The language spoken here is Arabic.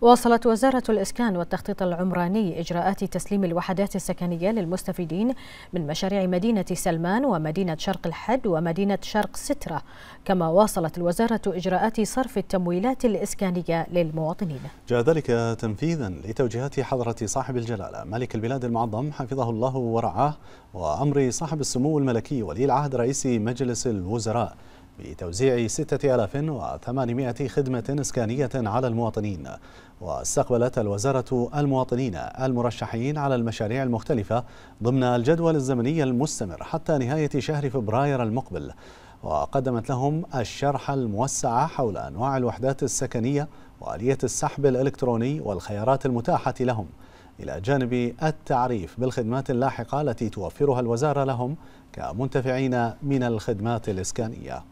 واصلت وزارة الإسكان والتخطيط العمراني إجراءات تسليم الوحدات السكنية للمستفيدين من مشاريع مدينة سلمان ومدينة شرق الحد ومدينة شرق سترة كما واصلت الوزارة إجراءات صرف التمويلات الإسكانية للمواطنين جاء ذلك تنفيذا لتوجيهات حضرة صاحب الجلالة ملك البلاد المعظم حفظه الله ورعاه وأمر صاحب السمو الملكي ولي العهد رئيس مجلس الوزراء بتوزيع 6800 خدمة إسكانية على المواطنين واستقبلت الوزارة المواطنين المرشحين على المشاريع المختلفة ضمن الجدول الزمني المستمر حتى نهاية شهر فبراير المقبل وقدمت لهم الشرح الموسع حول أنواع الوحدات السكنية وآلية السحب الإلكتروني والخيارات المتاحة لهم إلى جانب التعريف بالخدمات اللاحقة التي توفرها الوزارة لهم كمنتفعين من الخدمات الإسكانية